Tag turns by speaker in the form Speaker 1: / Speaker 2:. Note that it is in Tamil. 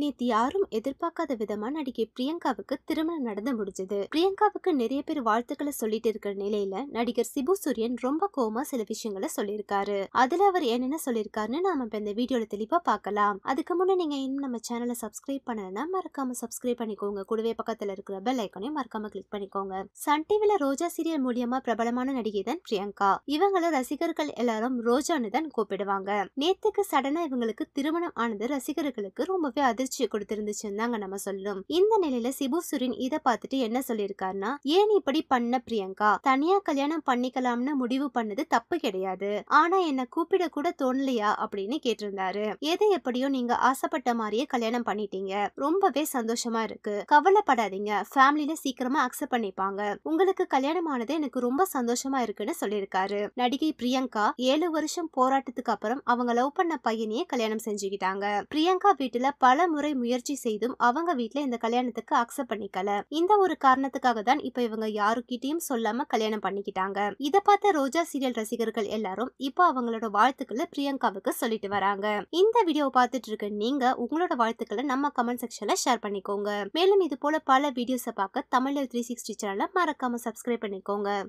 Speaker 1: நேத்து யாரும் எதிர்பார்க்காத விதமா நடிகை பிரியங்காவுக்கு திருமணம் நடந்து முடிஞ்சது பிரியங்காவுக்கு நிறைய பேர் வாழ்த்துக்களை சொல்லிட்டு இருக்கிற நிலையில நடிகர் சிபு சூரியன் ரொம்ப கோமா சில விஷயங்களை சொல்லியிருக்காரு அதுல அவர் என்னென்ன சொல்லியிருக்காருன்னு நாம இப்ப இந்த வீடியோல தெளிவா பார்க்கலாம் அதுக்கு முன்னே நீங்க இன்னும் நம்ம சேனலை சப்ஸ்கிரைப் பண்ணலன்னா மறக்காம சப்ஸ்கிரைப் பண்ணிக்கோங்க கூடவே பக்கத்துல இருக்கிற பெல் ஐக்கனையும் மறக்காம கிளிக் பண்ணிக்கோங்க சன் டிவில ரோஜா சீரியல் மூலியமா பிரபலமான நடிகை தான் பிரியங்கா இவங்கள ரசிகர்கள் எல்லாரும் ரோஜான்னு தான் கூப்பிடுவாங்க நேத்துக்கு சடனா இவங்களுக்கு திருமணம் ஆனது ரசிகர்களுக்கு ரொம்பவே அதிர்ச்சி சிரிச்சு கொடுத்திருந்துச்சுன்னு தாங்க நம்ம சொல்லும் இந்த நிலையில சிபு சுரின் இதை பார்த்துட்டு என்ன சொல்லியிருக்காருன்னா ஏன் இப்படி பண்ண பிரியங்கா தனியா கல்யாணம் பண்ணிக்கலாம்னு முடிவு பண்ணது தப்பு கிடையாது ஆனா என்ன கூப்பிட கூட தோணலையா அப்படின்னு கேட்டிருந்தாரு எதை எப்படியோ நீங்க ஆசைப்பட்ட மாதிரியே கல்யாணம் பண்ணிட்டீங்க ரொம்பவே சந்தோஷமா இருக்கு கவலைப்படாதீங்க ஃபேமிலியில சீக்கிரமா அக்செப்ட் பண்ணிப்பாங்க உங்களுக்கு கல்யாணம் ஆனது எனக்கு ரொம்ப சந்தோஷமா இருக்குன்னு சொல்லியிருக்காரு நடிகை பிரியங்கா ஏழு வருஷம் போராட்டத்துக்கு அப்புறம் அவங்க லவ் பண்ண பையனையே கல்யாணம் செஞ்சுக்கிட்டாங்க பிரியங்கா வீட்டுல பல முறை முயற்சி செய்தும் அவங்க வீட்டுல இந்த கல்யாணத்துக்கு அக்செப்ட் பண்ணிக்கல இந்த ஒரு காரணத்துக்காக தான் இப்ப இவங்க யாருக்கிட்டையும் சொல்லாம கல்யாணம் பண்ணிக்கிட்டாங்க இத பார்த்த ரோஜா சீரியல் ரசிகர்கள் எல்லாரும் இப்போ அவங்களோட வாழ்த்துக்களை பிரியங்காவுக்கு சொல்லிட்டு வராங்க இந்த வீடியோ பார்த்துட்டு இருக்க நீங்க உங்களோட வாழ்த்துக்களை நம்ம கமெண்ட் செக்ஷன்ல ஷேர் பண்ணிக்கோங்க மேலும் இது போல பல வீடியோஸை பார்க்க தமிழ் த்ரீ சிக்ஸ்டி சேனலை மறக்காம சப்ஸ்கிரைப் பண்ணிக்கோங்க